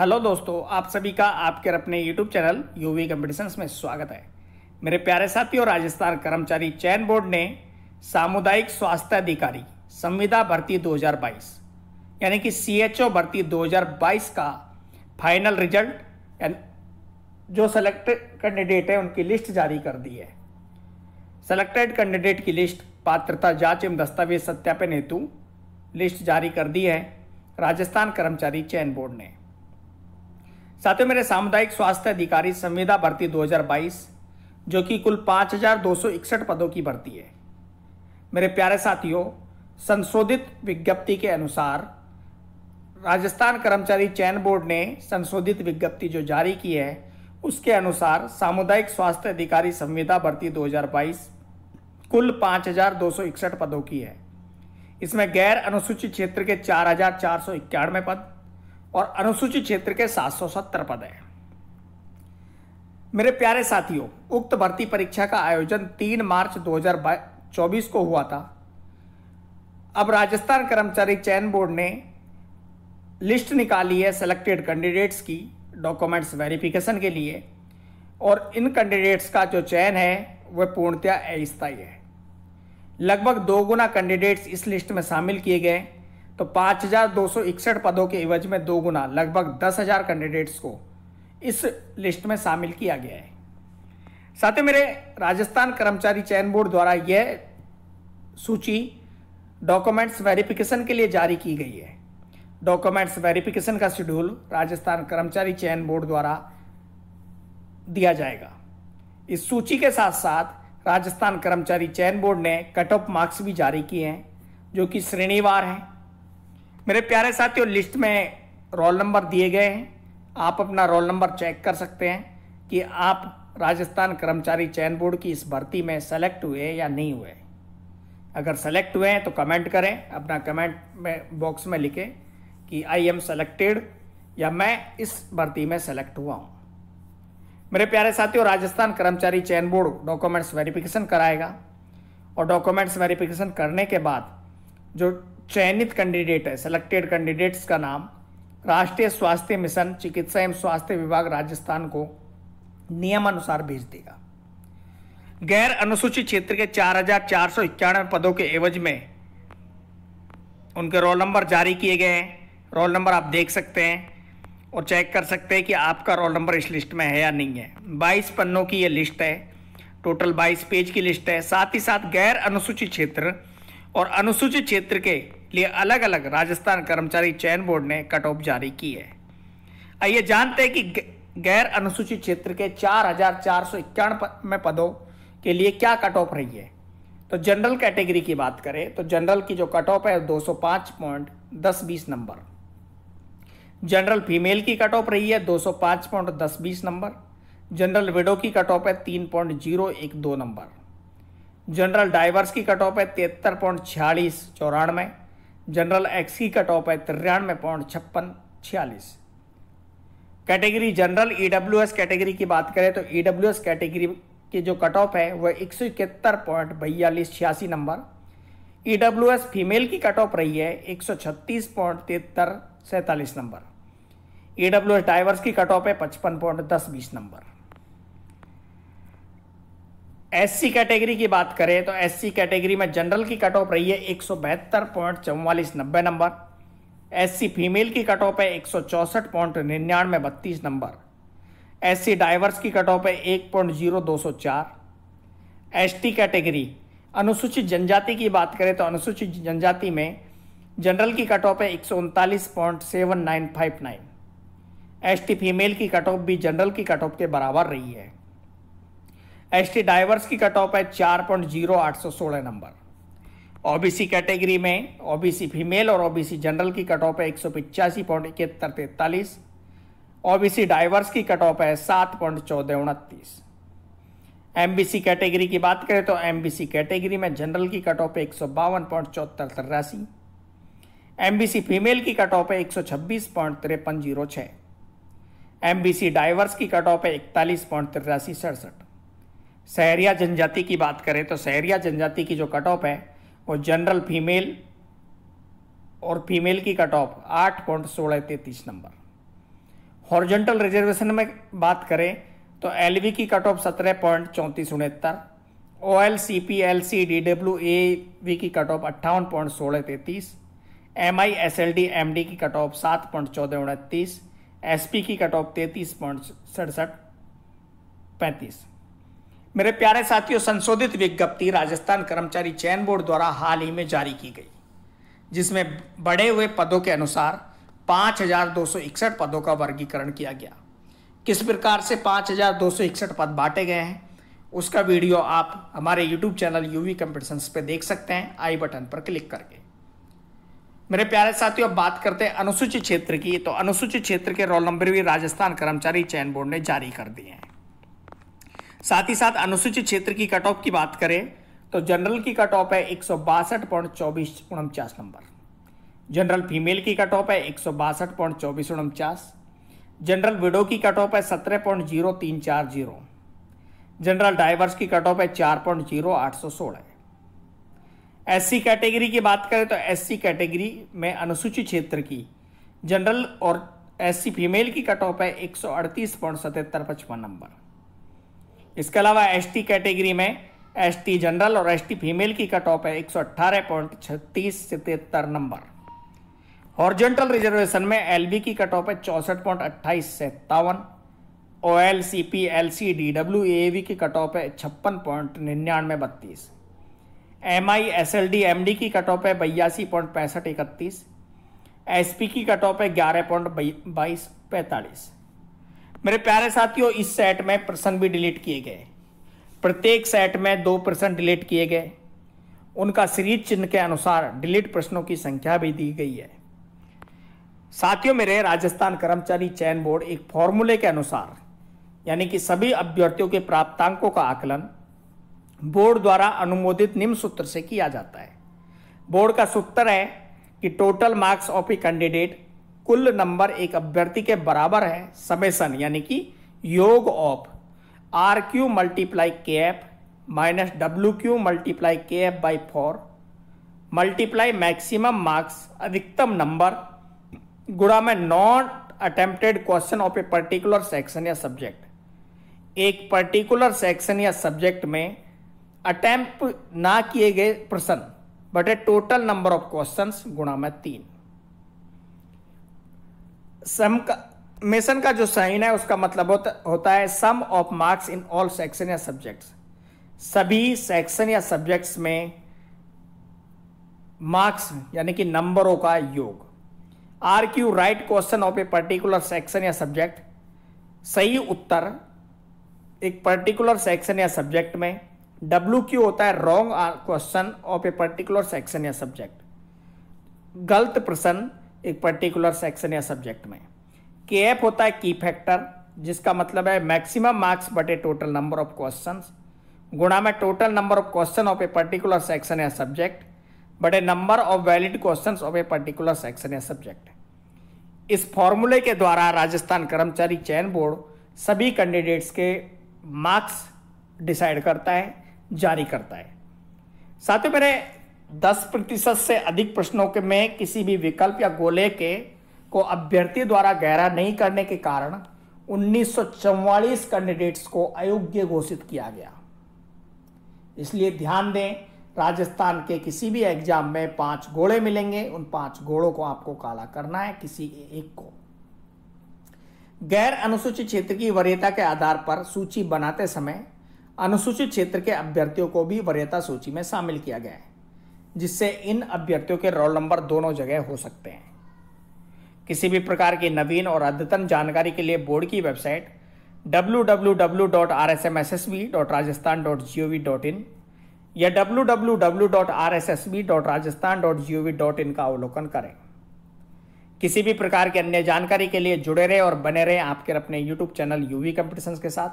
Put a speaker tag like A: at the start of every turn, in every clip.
A: hello दोस्तों आप सभी का आपके अपने यूट्यूब चैनल यूवी कम्पिटिशन में स्वागत है मेरे प्यारे साथी और राजस्थान कर्मचारी चयन बोर्ड ने सामुदायिक स्वास्थ्य अधिकारी संविदा भर्ती 2022 यानी कि सीएचओ भर्ती 2022 का फाइनल रिजल्ट जो सेलेक्टेड कैंडिडेट है उनकी लिस्ट जारी कर दी है सेलेक्टेड कैंडिडेट की लिस्ट पात्रता जाँच एवं दस्तावेज सत्यापन हेतु लिस्ट जारी कर दी है राजस्थान कर्मचारी चयन बोर्ड ने साथ ही मेरे सामुदायिक स्वास्थ्य अधिकारी संविदा भर्ती 2022 जो कि कुल पाँच पदों की भर्ती है मेरे प्यारे साथियों संशोधित विज्ञप्ति के अनुसार राजस्थान कर्मचारी चयन बोर्ड ने संशोधित विज्ञप्ति जो जारी की है उसके अनुसार सामुदायिक स्वास्थ्य अधिकारी संविदा भर्ती 2022 कुल 5,261 पदों की है इसमें गैर अनुसूचित क्षेत्र के चार पद और अनुसूचित क्षेत्र के सात पद हैं मेरे प्यारे साथियों उक्त भर्ती परीक्षा का आयोजन 3 मार्च 2024 को हुआ था अब राजस्थान कर्मचारी चयन बोर्ड ने लिस्ट निकाली है सेलेक्टेड कैंडिडेट्स की डॉक्यूमेंट्स वेरिफिकेशन के लिए और इन कैंडिडेट्स का जो चयन है वह पूर्णतया अस्थायी है लगभग दो गुना कैंडिडेट्स इस लिस्ट में शामिल किए गए तो पाँच हजार दो सौ इकसठ पदों के एवज में दो गुना लगभग दस हजार कैंडिडेट्स को इस लिस्ट में शामिल किया गया है साथ ही मेरे राजस्थान कर्मचारी चयन बोर्ड द्वारा यह सूची डॉक्यूमेंट्स वेरिफिकेशन के लिए जारी की गई है डॉक्यूमेंट्स वेरिफिकेशन का शेड्यूल राजस्थान कर्मचारी चयन बोर्ड द्वारा दिया जाएगा इस सूची के साथ साथ राजस्थान कर्मचारी चयन बोर्ड ने कट ऑफ मार्क्स भी जारी किए हैं जो कि श्रेणीवार हैं मेरे प्यारे साथियों लिस्ट में रोल नंबर दिए गए हैं आप अपना रोल नंबर चेक कर सकते हैं कि आप राजस्थान कर्मचारी चयन बोर्ड की इस भर्ती में सेलेक्ट हुए या नहीं हुए अगर सेलेक्ट हुए हैं तो कमेंट करें अपना कमेंट में बॉक्स में लिखें कि आई एम सेलेक्टेड या मैं इस भर्ती में सेलेक्ट हुआ हूँ मेरे प्यारे साथियों Rajasthan Karmachari Chayan board documents verification कराएगा और डॉक्यूमेंट्स वेरिफिकेशन करने के बाद जो चयनित कैंडिडेट है सेलेक्टेड कैंडिडेट्स का नाम राष्ट्रीय स्वास्थ्य मिशन चिकित्सा एवं स्वास्थ्य विभाग राजस्थान को नियमानुसार भेज देगा गैर अनुसूचित क्षेत्र के चार पदों के एवज में उनके रोल नंबर जारी किए गए हैं रोल नंबर आप देख सकते हैं और चेक कर सकते हैं कि आपका रोल नंबर इस लिस्ट में है या नहीं है 22 पन्नों की ये लिस्ट है टोटल 22 पेज की लिस्ट है साथ ही साथ गैर अनुसूचित क्षेत्र और अनुसूचित क्षेत्र के लिए अलग अलग राजस्थान कर्मचारी चयन बोर्ड ने कट ऑफ जारी की है आइए जानते हैं कि गैर अनुसूचित क्षेत्र के चार हजार चार सौ इक्यानवे में पदों के लिए क्या कट ऑफ रही है तो जनरल कैटेगरी की बात करें तो जनरल की जो कट ऑफ है दो सौ पॉइंट दस बीस नंबर जनरल फीमेल की कट ऑफ रही है दो सौ पॉइंट दस बीस नंबर जनरल विडो की कट ऑफ है तीन पॉइंट जीरो एक दो नंबर जनरल डाइवर्स की कट ऑफ है तिहत्तर पॉइंट छियालीस चौरानवे जनरल एक्स की कट ऑफ है तिरानवे पॉइंट छप्पन छियालीस कैटेगरी जनरल ईडब्ल्यूएस कैटेगरी की बात करें तो ईडब्ल्यूएस कैटेगरी की जो कट ऑफ है वह एक सौ इकहत्तर पॉइंट बयालीस छियासी नंबर ईडब्ल्यूएस फीमेल की कट ऑफ रही है एक सौ छत्तीस पॉइंट तिहत्तर सैंतालीस नंबर ईडब्ल्यूएस डाइवर्स की कट ऑफ है पचपन पॉइंट दस बीस नंबर एससी कैटेगरी की बात करें तो एससी कैटेगरी में जनरल की कट ऑफ रही है एक सौ बहत्तर पॉइंट चौवालीस नब्बे नंबर एससी फीमेल की कट ऑफ है एक सौ चौसठ पॉइंट निन्यानवे बत्तीस नंबर एससी डाइवर्स की कट ऑफ है एक पॉइंट जीरो दो सौ चार एस कैटेगरी अनुसूचित जनजाति की बात करें तो अनुसूचित जनजाति में जनरल की कट ऑफ है एक सौ उनतालीस point seven nine five nine S female की कट ऑफ भी जनरल की कट ऑफ के बराबर रही है एस टी डाइवर्स की कट ऑफ है चार पॉइंट जीरो आठ सौ सोलह नंबर ओबीसी कैटेगरी में ओबीसी फीमेल और ओबीसी जनरल की कट ऑफ है एक सौ पिचासी पॉइंट इकहत्तर तैतालीस ओबीसी डाइवर्स की कट ऑफ है सात पॉइंट चौदह उनतीस सी कैटेगरी की बात करें तो सी कैटेगरी में जनरल की कट ऑफ है एक सौ बावन पॉइंट चौहत्तर तिरासी सी फीमेल की कट ऑफ है एक सौ छब्बीस पॉइंट तिरपन जीरो छः सी डाइवर्स की कट ऑफ है इकतालीस पॉइंट तिरासी सड़सठ सहरिया जनजाति की बात करें तो सहरिया जनजाति की जो कट ऑफ है वो जनरल फीमेल और फीमेल की कट ऑफ आठ पॉइंट सोलह तैतीस नंबर हॉर्जेंटल रिजर्वेशन में बात करें तो एल की कट ऑफ सत्रह पॉइंट चौंतीस उनहत्तर O L C P L C D W A V की कट ऑफ अट्ठावन पॉइंट सोलह तैंतीस M I S L D M D की कट ऑफ सात पॉइंट चौदह उनतीस एस पी की कट ऑफ तैंतीस पॉइंट सड़सठ पैंतीस मेरे प्यारे साथियों संशोधित विज्ञप्ति राजस्थान कर्मचारी चयन बोर्ड द्वारा हाल ही में जारी की गई जिसमें बढ़े हुए पदों के अनुसार पाँच पदों का वर्गीकरण किया गया किस प्रकार से पाँच पद बांटे गए हैं उसका वीडियो आप हमारे यूट्यूब चैनल यूवी कंपटीशंस पर देख सकते हैं आई बटन पर क्लिक करके मेरे प्यारे साथियों अब बात करते हैं अनुसूचित क्षेत्र की तो अनुसूचित क्षेत्र के रोल नंबर भी राजस्थान कर्मचारी चयन बोर्ड ने जारी कर दिए हैं साथ ही साथ अनुसूचित क्षेत्र की कट ऑफ की बात करें तो जनरल की कट ऑफ है एक सौ बासठ पॉइंट चौबीस उनचास नंबर जनरल फीमेल की कट ऑफ है एक सौ बासठ पॉइंट चौबीस उनचास जनरल विडो की कट ऑफ है सत्रह पॉइंट जीरो तीन चार जीरो जनरल डाइवर्स की कट ऑफ है चार पॉइंट जीरो आठ सौ सोलह एस सी कैटेगरी की बात करें तो एस सी कैटेगरी में अनुसूचित क्षेत्र की जनरल और एस सी फीमेल की कट ऑफ है एक सौ अड़तीस पॉइंट सतहत्तर पचपन नंबर इसके अलावा एस कैटेगरी में एस जनरल और एस फीमेल की कट ऑफ है एक सौ अट्ठारह पॉइंट छत्तीस तिहत्तर नंबर हॉर्जेंटल रिजर्वेशन में एल की कट ऑफ है चौंसठ पॉइंट अट्ठाईस सत्तावन O L C P L C D W A V की कट ऑफ है छप्पन पॉइंट निन्यानवे बत्तीस M I S L D M D की कट ऑफ है बयासी पॉइंट पैंसठ इकतीस एस पी की कट ऑफ है ग्यारह पॉइंट बाईस पैंतालीस मेरे प्यारे साथियों इस सेट में प्रश्न भी डिलीट किए गए प्रत्येक सेट में दो प्रश्न डिलीट किए गए उनका सीरीज चिन्ह के अनुसार डिलीट प्रश्नों की संख्या भी दी गई है साथियों मेरे राजस्थान कर्मचारी चयन बोर्ड एक फॉर्मूले के अनुसार यानी कि सभी अभ्यर्थियों के प्राप्तांकों का आकलन बोर्ड द्वारा अनुमोदित निम्न सूत्र से किया जाता है बोर्ड का सूत्र है कि total marks of a candidate कुल नंबर एक अभ्यर्थी के बराबर है समेसन यानी कि योग of R Q multiply K F minus W Q multiply K F by four multiply maximum marks अधिकतम नंबर गुणा में not attempted question of a particular section या सब्जेक्ट एक पर्टिकुलर सेक्शन या सब्जेक्ट में अटेम्प्ट ना किए गए प्रश्न but a total number of question गुणा में तीन सम का मेसन का जो साइन है उसका मतलब होता, होता है sum of marks in all section या सब्जेक्ट्स सभी सेक्शन या सब्जेक्ट्स में मार्क्स यानी कि नंबरों का योग R Q right question of a particular section या सब्जेक्ट सही उत्तर एक पर्टिकुलर सेक्शन या सब्जेक्ट में डब्ल्यू क्यू होता है wrong question of a particular section या सब्जेक्ट गलत प्रश्न एक पर्टिकुलर सेक्शन या सब्जेक्ट में के एफ होता है की फैक्टर जिसका मतलब है मैक्सिमम मार्क्स बटे टोटल नंबर ऑफ क्वेश्चन गुणा में total number of question of a particular section या सब्जेक्ट बटे number of valid question of a particular section या सब्जेक्ट इस फॉर्मूले के द्वारा राजस्थान कर्मचारी चयन बोर्ड सभी कैंडिडेट्स के मार्क्स डिसाइड करता है जारी करता है साथ ही मेरे 10 प्रतिशत से अधिक प्रश्नों के में किसी भी विकल्प या गोले के को अभ्यर्थी द्वारा गहरा नहीं करने के कारण उन्नीस कैंडिडेट्स को अयोग्य घोषित किया गया इसलिए ध्यान दें राजस्थान के किसी भी एग्जाम में पांच घोड़े मिलेंगे उन पांच घोड़ों को आपको काला करना है किसी एक को गैर अनुसूचित क्षेत्र की वरीयता के आधार पर सूची बनाते समय अनुसूचित क्षेत्र के अभ्यर्थियों को भी वरीयता सूची में शामिल किया गया है जिससे इन अभ्यर्थियों के रोल नंबर दोनों जगह हो सकते हैं किसी भी प्रकार की नवीन और अद्यतन जानकारी के लिए बोर्ड की वेबसाइट www.rsmssb.rajasthan.gov.in या www.rssb.rajasthan.gov.in का अवलोकन करें किसी भी प्रकार की अन्य जानकारी के लिए जुड़े रहें और बने रहें आपके अपने YouTube चैनल UV कंपटीशंस के साथ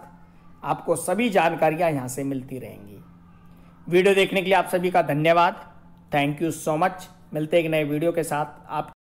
A: आपको सभी जानकारियां यहां से मिलती रहेंगी वीडियो देखने के लिए आप सभी का धन्यवाद थैंक यू सो मच मिलते एक नए वीडियो के साथ आप